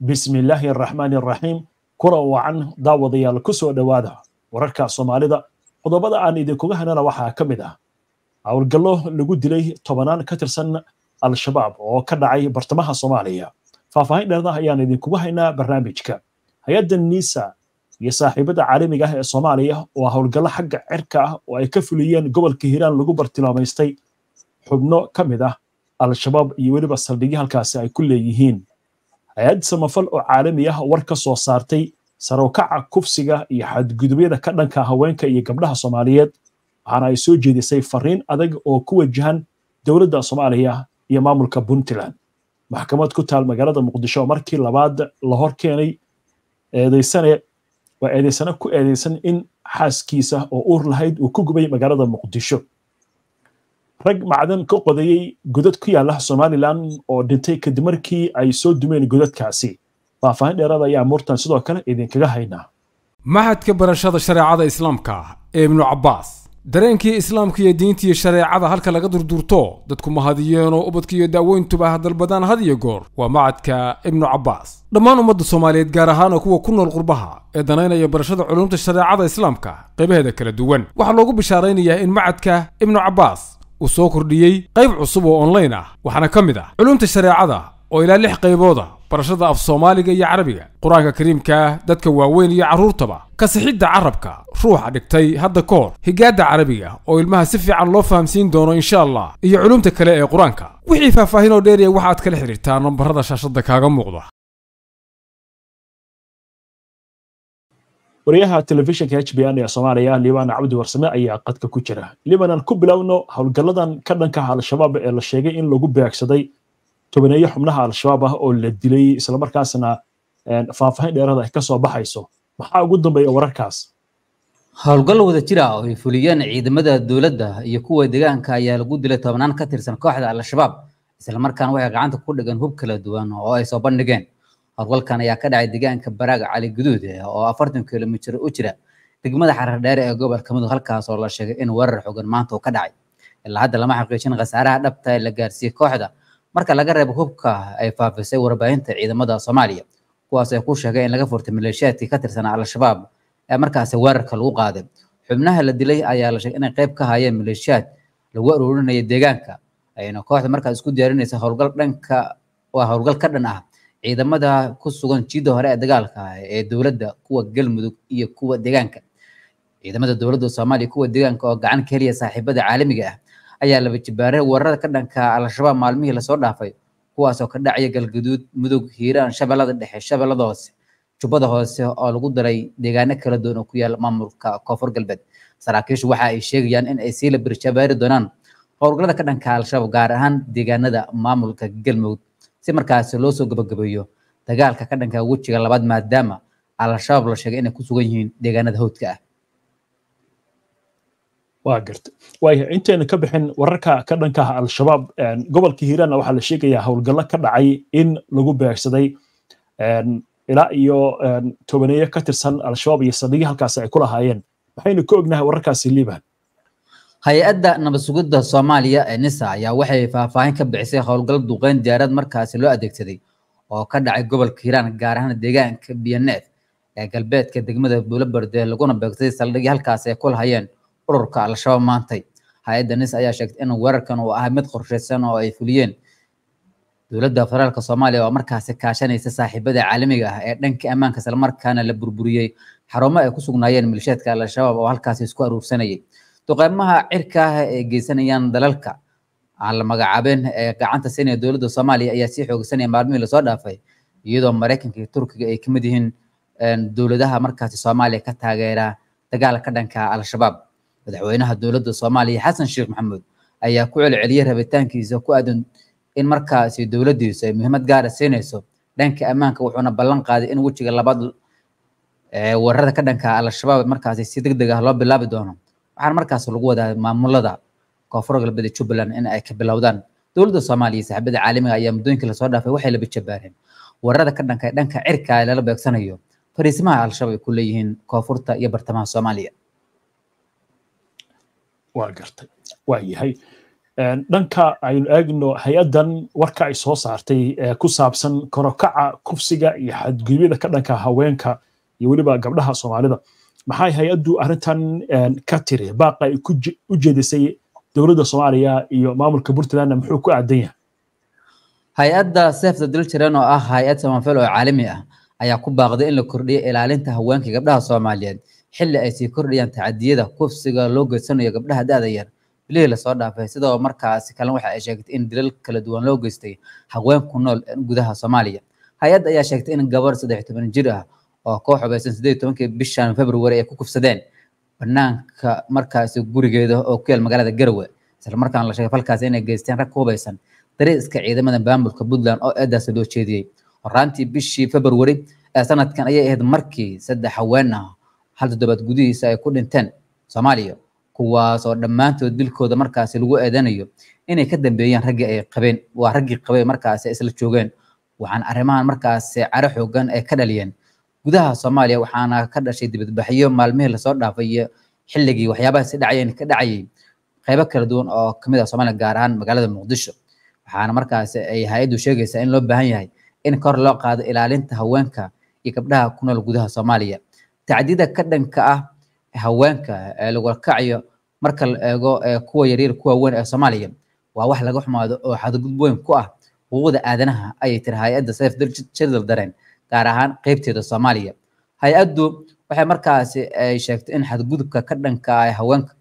bismi illaahi araxmaani araxiim kuna wacan daawadayaal kusoo soo dhowaada wararka soomaalida qodobada aan idinkuga hanana waxaa ka mid ah howlgallo lagu dilay tobanaan ka tirsan al-shabaab oo ka dhacay bartamaha soomaaliya faahfaahin dheeradah ayaan idinkuga haynaa barnaamijka hay-adda niisa iyo saaxiibada caalamiga ah ee soomaaliya oo howlgallo xagga cirka ah oo ay ka fuliyeen gobolka hiiraan lagu bartilmaamaystay xubno ka mid ah al-shabaab iyo weliba saldhigyo halkaasi ay ku leeyihiin hay-ad samafal oo caalami ah war ka soo saartay sarokaca kufsiga iyo xadgudubyada ka dhanka haweenka iyo gabdhaha soomaaliyeed waxaana ay soo jeedisay fariin adag oo ku wajahan dowladda soomaaliya iyo maamulka puntland maxkamad ku taal magaalada muqdisho markii labaad la hor keenay eedaysane waa eedaysane ku eedaysan in xaaskiisa oo uur lahayd uu ku gubay magaalada muqdisho rag macdan ka qodayey godad ku yaala somalilan oo dhintay kadib markii ay soo dumeen godadkaasi faahfaahin dheeraad ah, ayaa murtan sidoo kale idinkaga haynaa mahadka barashada shareecada islaamka ee ibnu cabaas dareenkii islaamka iyo diintiiyo shareecada halka laga durdurto dadku ma hadiyeenoo ubadka iyo daaweyntuba hadalbadaan ah had iyo goor waa macadka ibnu cabaas dhammaan ummadda soomaaliyeed gaar ahaana kuwa ku nool qurbaha ee danaynaya barashada culumta shareecada islaamka qaybaheeda kala duwan waxaa loogu bishaaraynayaa in macadka ibnu cabaas uu soo kordhiyey qayb cusub oo online ah waxaana ka mid ah culumta shareecada oo ilaa lix qaybooda barashada af soomaaliga iyo carabiga qur-aanka kariimkaah dadka waaweyn iyo carruurtaba kasixidda carabka ruuxa dhigtay hadda ka higaadda carabiga oo ilmaha si fiican loo fahamsiin doono insha allah iyo culumta kale ee qur-aanka wixii faahfaahin oo dheeriya waxaad kala xidhiirtaa nambarada shaashadda kaaga muuqda wariyaha telefishinka h b n ee soomaaliya liban cabdi warsame ayaa qadka ku jira libanan ku bilowno howlgalladan ka dhanka ah al-shabaab ee la sheegay in lagu beegsaday tobaneeyo xubnaha al-shabaab ah oo la dilay islamarkaasna faahfaahin dheerada ah ay ka soo baxayso maxaa ugu dambeeya wararkaas howlgal wada jira oo ay fuliyeen ciidamada dowladda iyo kuwa deegaanka ayaa lagu dilay tobnaan ka tirsan kooxda al-shabaab islamarkaana waxay gacanta ku dhigan hub kala duwan oo ay soo bandhigeen howlgalkan ayaa ka dhacay deegaanka baraaga cali guduud oo afartan kilomitir u jira degmada xarardheere ee gobolka mudug halkaas oo la sheegay in weerar xogan maanta uu ka dhacay ilaa hadda lama xaqiijin khasaaraha dhabta ee la gaarsiiyey kooxda marka laga reebo hubka ay faafisay warbaahinta ciidamada soomaaliya kuwaas ay ku sheegay in laga furtay maleeshiyaadkii ka tirsanaa al-shabaab ee markaasi weerarka lagu qaaday xubnaha la dilay ayaa la sheegay inay qayb ka hayeen maleeshiyaad lagu aruurinaya deegaanka ayna kooxda markaas isku diyaarinaysa howlgal dhanka waa howlgal ka dhan ah ciidamada ku sugan jidda hore ee dagaalka ee dowladda kuwa galmudug iyo kuwa deegaanka ciidamada dowladda soomaaliya kuwa deegaanka oo gacan ka heliya saaxiibada caalamiga ah ayaa laba jibaaray weerarada ka dhanka al-shabaab maalmihii lasoo dhaafay kuwaasoo ka dhacaya galgaduud mudug hiiraan shabeellada dhexe shabeellada hoose jubbada hoose oo lagu daray deegaano kala duwan oo ku yaala maamulka koonfur galbeed saraakiishu waxa ay sheegayaan in ay sii la birjabaari doonaan howlgallada ka dhanka al-shabaab gaar ahaan deegaanada maamulka galmudug si markaasi loo soo gabagabeeyo dagaalka ka dhanka wejiga labaad maadaama al-shabaab la sheegay inay ku sugan yihiin deegaanada hawdka ah waa garta waaya intayna ka bixin wararka ka dhanka ah al-shabaab gobolka hiiraanna waxaa la sheegayaa howlgallo ka dhacay in lagu beegsaday ilaa iyo tobaneeyo ka tirsan al-shabaab iyo saldhigyo halkaas ay ku lahaayeen maxaynu ka ognahay wararkaasi liban hay-adda nabadsugidda soomaaliya ee nisa ayaa waxay faahfaahin ka bixisay howlgal duqeyn diyaarad markaasi loo adeegsaday oo ka dhacay gobolka hiiraan gaar ahaan deegaanka biyaneef ee galbeedka degmada buulo laguna beegsaday saldhigii halkaasi ay ku lahayeen ururka al-shabaab maantay hay-adda nisa ayaa sheegtay in weerarkan uu ahaa mid qorshaysan oo ay fuliyeen dowladda federaalka soomaaliya oo markaasi kaashanaysa saaxiibada caalamiga ah ee dhanka ammaanka islamarkaana la burburiyey xarumo ay ku sugnaayeen milsheedka al-shabaab oo halkaasi isku aruursanayay duqeymaha cirka ah ee geysanayaan dalalka aan la magacaabeen ee gacanta siinaya dowladda soomaaliya ayaa sii xoogsanaya maalmihii lasoo dhaafay iyadoo maraykanka iyo turkiga ay kamid yihiin dowladaha markaasi soomaaliya ka taageera dagaalka ka dhanka al-shabaab madaxweynaha dowladda soomaaliya xasan sheekh maxamuud ayaa ku celceliyay rabitaankiisa ku aadan in markaasi dowladdiisu ay muhiimad gaara ah siinayso dhanka ammaanka wuxuuna ballan qaaday in wejiga labaad ee weerarada ka dhanka al-shabaab markaasi si deg deg ah loo bilaabi doono waxaana markaas lagu wadaa maamulada koonfur galbeed jubbaland in ay ka bilowdaan dowladda soomaaliya saaxiibada caalamiga ayaa muddooyinka lasoo dhaafay waxay laba jabaareen wararada ka dhanka dhanka cirka lala beegsanayo fariisimaha al-shabaab ay ku leeyihiin koonfurta iyo bartamaha soomaaliya waa gartay waa yahay dhanka aynu eegno hay-addan warka ay soo saartay ee ku saabsan korokaca kufsiga iyo xadgudubyada ka dhanka haweenka iyo weliba gabdhaha soomaalida maxay hay-addu arrintan eh, ka tiri baaqa ay u jeedisay dowladda soomaaliya iyo maamulka puntlandna muxuu ku aadan yahay hay-adda sefda diljiran oo ah hay-ad samafal oo caalami ah ayaa ku baaqday in la kordhiyo ilaalinta haweenka gabdhaha soomaaliyeed xilli ay sii kordhiyaan tacadiyada kufsiga loo geysanayo gabdhaha da-da yar bilihii lasoo dhaafay sidoo markaasi kalena waxa ay sheegtay in dilal kala duwan loo geystay haween ku nool gudaha soomaaliya hay ad ayaa sheegtay in gabar saddex toban jir ah oo koox xubaysan sideed iyo tobankii bishan february ay ku kufsadeen banaanka markaasi gurigeeda oo ku yaal magaalada garowe islamarkaana la sheegay falkaasi inay geysteen rag ku hubaysan dariiska ciidamada maamulka puntland oo eedaasi loo jeediyey horaantii bishii february ee sanadkan ayay ahayd markii saddex haween ah hal toddobaad gudihiisa ay ku dhinteen soomaaliya kuwaas oo dhammaantood dilkooda markaasi lagu eedanayo inay ka dambeeyeen raggii ay qabeen waa raggii qabay markaasi isla joogeen waxaan arrimahan markaasi caro xoogan ay ka dhaliyeen gudaha soomaaliya waxaana ka dhashay dibadbaxyo maalmihii lasoo dhaafay iyo xilligii si dhacayeen ka dhacayay qeybo kala duwan oo kamid a ah soomaaliya gaar ahaan magaalada muqdisho waxaana markaas ay hay-addu sheegaysaa in loo baahan yahay in kor loo qaado ilaalinta haweenka iyo gabdhaha ku nool gudaha soomaaliya tacdida ka dhanka ah haweenka ee lagula kacayo marka la eego kuwa yaryar kuwa weyn ee soomaaliya waa wax laga xumaado oo xadgud weyn ku ah xuquuqda aadanaha ayay tiri hay-adda safe childel dareen gaar ahaan qeybteeda soomaaliya hay-addu waxay markaasi ay sheegtay in xadgudubka ka dhanka ah haweenka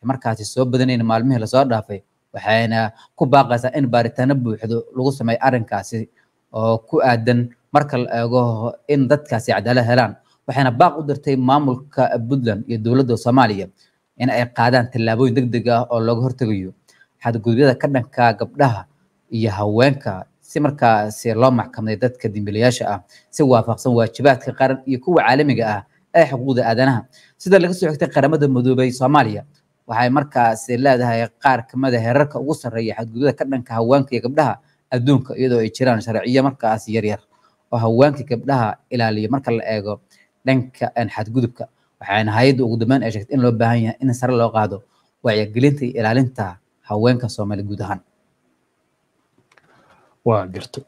ay markaasi soo badanayn maalmihii lasoo dhaafay waxayna ku baaqaysaa in baaritaano buuxdo lagu sameeyo arrinkaasi oo ku aadan marka la eego in dadkaasi cadaalad helaan waxayna baaq u dirtay maamulka puntland iyo dowladda soomaaliya in ay qaadaan tallaabooyin deg deg ah oo looga hortegayo xadgudubyada ka dhanka gabdhaha iyo haweenka si markaasi loo maxkamaday dadka dembiilayaasha ah si waafaqsan waajibaadka qaran iyo kuwa caalamiga ah ee xuquuqda aadanaha sida laga soo xigtay qaramada midoobay soomaaliya waxay markaasi leedahay qaar kamid a ah ugu sarreeya xadgudubada ka dhanka haweenka iyo gabdhaha adduunka iyadoo ay jiraan sharciyo markaas yaryar oo haweenka gabdhaha ilaaliyo marka la eego dhanka xadgudubka waxaana hay-adda ugu dambeyn ay sheegtay in loo baahan yahay in sare loo qaado wacyigelinta iyo ilaalinta haweenka soomaali guud ahaan waa gartay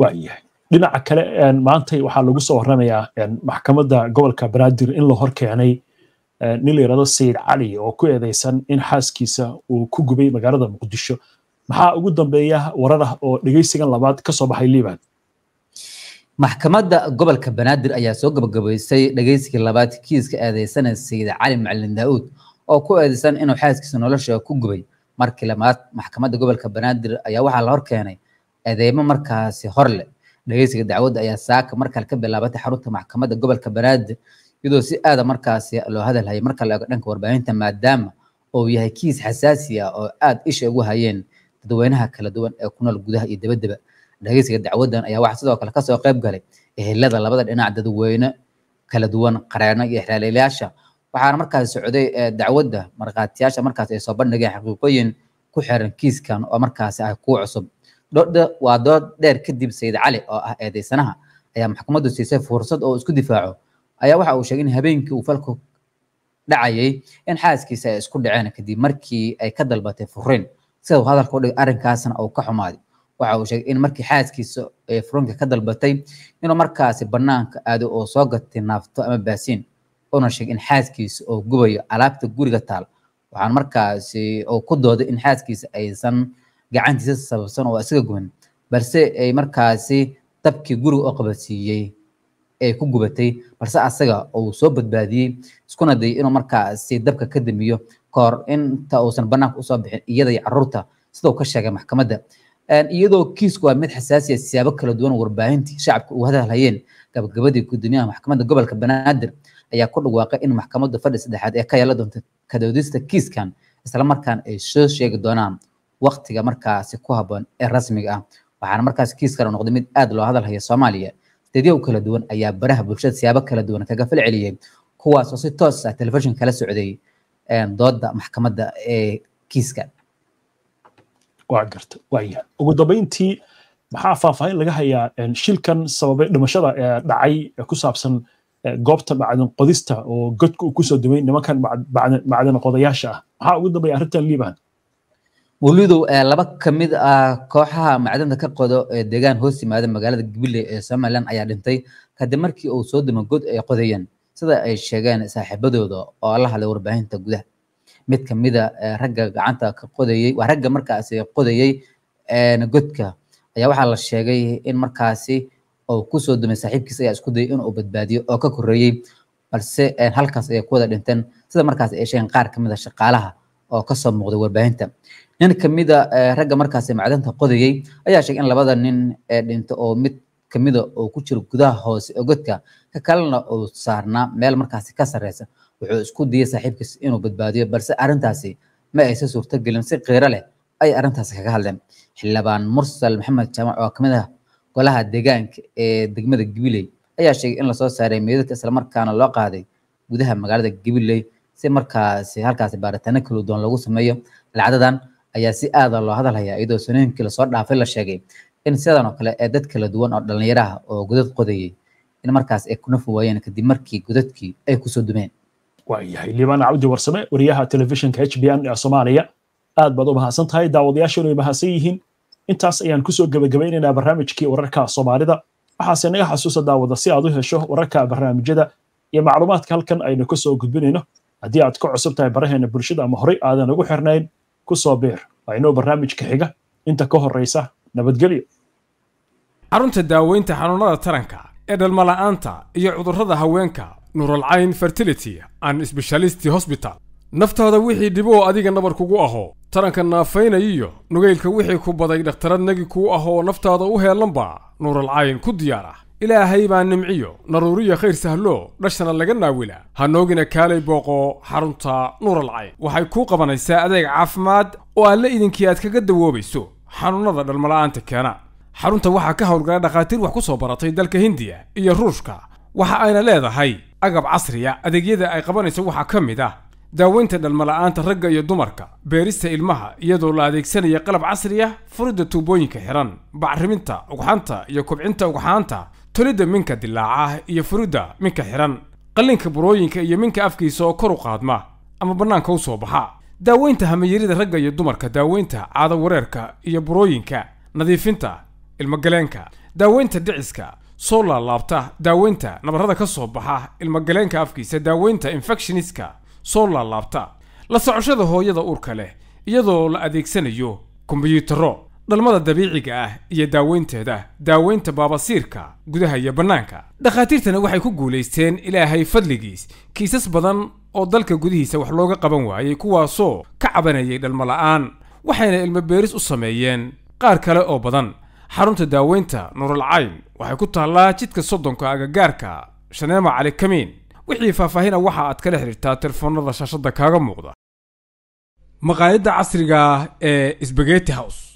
waayahay dhinaca kale maanta waxaa lagu soo waramayaa maxkamada gobolka banaadir in la hor keenay nin la yidhahdo sayid cali oo ku eedeysan in xaaskiisa uu ku gubay magaalada muqdisho maxaa ugu dambeeya wararah oo dhegeysigan labaad kasoo baxay liban maxkamada gobolka banaadir ayaa soo gabagabaysay dhegeysigii labaad kiiska eedeysana sayid cali macalin daa'uud oo ku eedeysan inuu xaaskiisa nolosha ku gubay markii lamaad maxkamada gobolka banaadir ayaa waxaa la hor keenay eedeymo markaasi horle dhegeysiga dacwadda ayaa saaka markale ka bilaabatay xarunta maxkamadda gobolka banaadir iyadoo si aada ah markaasi loo hadal hayay marka la eego dhanka warbaahinta maadaama uu yahay kiis xasaasi ah oo aada isha ugu hayeen dadweynaha kala duwan ee ku nool gudaha iyo dabaddaba dhegeysiga dacwaddan ayaa waxaa sidoo kale kasoo qeyb galay ehelada labada dhinac dadweyne kala duwan qareeno iyo xeelaalayaasha waxaana markaasi socday e, dacwadda markhaatiyaasha markaasi ay soo bandhigeen xaqiiqooyin ku xiran kiiskan oo markaasi ah kuwa cusub doodha waa dood dheer kadib sayid cali oo ah eedeysanaha ayaa maxkamaddu siisay fursad oo isku difaaco ayaa waxa uu sheegay in habeenkii uu falku dhacayay in xaaskiisa ay isku dhaceen kadib markii ay ka dalbatay fureen sida uu hadalka u dhigay arrinkaasna uu ka xumaaday waxa uu sheegay in markii xaaskiisa ee fureenka ka dalbatay inuu markaasi bannaanka aado oo soo gatay naafto ama baasiin una sheegay in xaaskiisa oo gubayo alaabta guriga taal waxaan markaasi uu ku dooday in xaaskiisa aysan gacantiisa sababsan oo isaga guban balse ay eh, markaasi dabkii guriga oo qabadsiiyey ay ku gubatay balse asaga uu soo badbaadiyey iskuna dayay inuu markaasi dabka ka damiyo kahor inta uusan banaanka usoo bixin iyada caruurta sidau ka sheegay maxkamadda iyadoo kiisku waa mid xasaasi ah, siyaabo kala duwan warbaahintii shacabka uu hadalhayeen gabagabadii guddoomiyaha maxkamadda gobolka banaadir ayaa ku dhawaaqay in maxkamadda fadhi saddexaad ee ka yeela doonta kadoodista kiiskan isla markaan ay soo sheegi doonaan waqtiga markaasi ku haboon ee rasmiga ah waxaana markaas kiiskana noqday mid aad loo hadalhaya soomaaliya sideedyo kala duwan ayaa baraha bulshada siyaabo kala duwan kaga falceliyey kuwaasoo si toos ah telefishin kala socday dooda maxkamadda ee kiiska waa garta waya ugu dambeyntii maxaa faahfaahin laga hayaa shilkan sababay dhimashada dhacay ku saabsan goobta bacdin qodista oo godka uu kusoo dumay nimankan bacdin qodayaasha ah maxaa ugu dambeeya arrintan liibaan welidu eh, laba ka mid ah kooxaha macdanta ka qodo ee deegaan hoos yimaada magaalada Jubilee ee Somaliland ayaa dhintay kadib markii uu soo dimo god ay qodayeen sida ay sheegeen saaxiibadooda oo la hadlay warbaahinta gudaha mid kamida mid ah eh, ragga gacanta ka qodayay waa ragga markaasi qodayay eh, godka ayaa waxaa la sheegay in markaasi uu kusoo soo dumay saaxiibkiis ayaa isku dayay inuu badbaadiyo oo ka korreeyay balse halkaas ayay ku dhinteen sida markaasi ay sheegeen qaar ka ah shaqaalaha oo kasoo muuqday warbaahinta nin kamida ah, eh, ragga markaasi macdanta qodayey ayaa sheegay in labada nin ee dhinto oo mid kamida ah oo ku jiro gudaha hoose oo godka ka kalena uu saarnaa meel markaasi ka sareysa wuxuu isku diyay saaxiibkiis inuu badbaadiyo balse arrintaasi ma aysan suurtogelin si qiiro leh ay arrintaasi kaga hadleen xildhibaan mursal maxamed jaamac oo kamid ah golaha deegaanka ee degmada gabiley ayaa sheegay in lasoo saaray meydadka islamarkaana loo qaaday gudaha magaalada gabiley si markaasi halkaas baaritaano kala duwan lagu sameeyo lacdadan ayaa si aada ah loo hadalhayaa iyadoo sanooyinkii lasoo dhaafay la sheegay in sidan oo kale ee dad kala duwan oo dhallinyaraha oo godad qodayay in markaas ay kuna nafi kadib markii godadkii ay kusoo dumeen waayahay liibaan cabdi warsame wariyaha telefishinka h b n ee soomaaliya aad baad u mahadsan tahay daawadayaasheennu ay mahadsan yihiin intaas ayaan kusoo gebagabaynaynaa barnaamijkii wararka soomaalida waxaase naga xasuusa daawada si aad u hesho wararka barnaamijyada iyo macluumaadka halkan aynu kasoo gudbinayno haddii aad ka cusub tahay baraheena bulshada ama horey aadan ugu xirnayn kusoo biir waa inoo barnaamijka xiga inta ka horraysa nabadgelyo xarunta daaweynta xanuunada taranka ee dhalmala'aanta iyo cudurrada haweenka nuralcayn fertility an sbeshalisti hosbital naftaada wixii dhiboo adiga nabar kugu ahoo taranka naafaynayiyo nugaylka wixii ku baday dhakhtarad dhakhtaradnagi kuu ahoo naftaada u heellanba nuuralcayn ku diyaar ah ilaahay baa nimciyo naruuriyo khayr sahlo dhashana laga naawila hanoogina kaalay booqo xarunta nuuralcay waxay kuu qabanaysaa adeeg caafimaad oo alle idinkii aad kaga dawoobayso xanuunada dhalmala'aanta keena xarunta waxaa ka howlgala dhakhaatiir wax ku soo baratay dalka hindiya iyo ruushka waxa ayna leedahay agab casriya adeegyada ay qabanayso waxaa ka mid ah daaweynta dhalmala'aanta ragga iyo dumarka beerista ilmaha iyadoo la adeegsanaya qalab casriya ah, furidda tuubooyinka xihan bacriminta ugxanta iyo kobcinta ugxaanta tolidda minka dilaaca iyo furidda minka xidhan qallinka burooyinka iyo minka afkiisa oo kor u qaadma ama bannaanka u soo baxa daaweynta hamayarida ragga iyo dumarka daaweynta caado wareerka iyo burooyinka nadiifinta ilmagaleenka daaweynta dhiciska soo laalaabta daaweynta nabarrada ka soo baxa ilmagaleenka afkiisa daaweynta infectioniska soo laalaabta la socoshada hooyada uurka leh iyadoo la adeegsanayo kombiyuutarro dhalmada dabiiciga ah iyo daaweynteeda daaweynta baabasiirka gudaha iyo bannaanka dhakhaatiirtana waxay ku guulaysteen ilaahay fadligiis kiisas badan oo dalka gudihiisa wax looga qaban waayey kuwaasoo ka cabanayay dhalmo la'aan waxayna ilmo beeris u sameeyeen qaar kale oo badan xarunta daaweynta nuural cayn waxay ku taallaa jidka soddonka agagaarka shaneema cali kamiin wixii faahfaahina waxa aad kala xidhiirtaa telefoonada shaashadda kaaga muuqda maqaayadda casriga ah ee sbageti house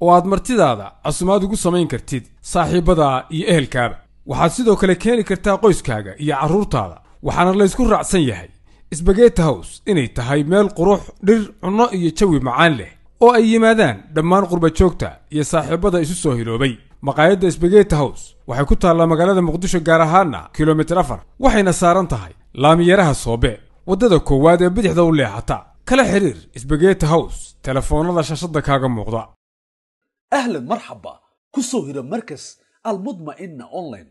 oo aad martidaada casumaad ugu samayn kartid saaxiibbadaa iyo ehelkaaba waxaad sidoo kale keeni kartaa qoyskaaga iyo carruurtaada waxaana laysku raacsan yahay sbageti house inay tahay meel qurux dhir cunno iyo jawi macaan leh oo ay yimaadaan dhammaan qurbajoogta iyo saaxiibada isu soo hiloobay maqaayadda sbageti hows waxay ku taallaa magaalada muqdisho gaar ahaana kilomitir afar waxayna saaran tahay laamiyaraha soobe waddada koowaad ee bidixda u leexata kala xidhiir sbageti house telefoonnada shashadda kaaga muuqda ahlan marxaba ku soo hiro markas almudma'ina online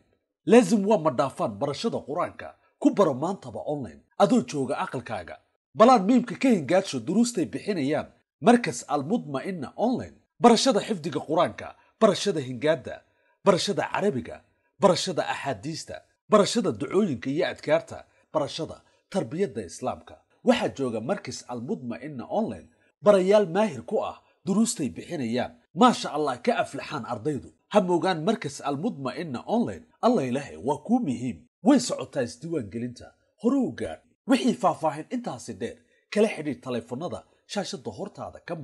laazim waa madhaafaan barashada qur-aanka ku baro maantaba online adoo jooga aqalkaaga balaad miimka ka hingaadsho duruustay bixinayaan markas almudma'ina online barashada xifdiga qur-aanka barashada hingaadda barashada carabiga barashada axaadiista barashada ducooyinka iyo adkaarta barashada tarbiyadda islaamka waxaa jooga markas almudma'ina online barayaal maahir ku ah duruustay bixinayaan maasha allah ka aflaxaan ardaydu ha moogaan markas almudma'ina online alla ilaahay waa kuu muhiim way socotaa isdiiwaangelinta hore u gaadh wixii faahfaahin intaasi dheer kala xidhiir taleefannada shaashadda hortaada ka muuq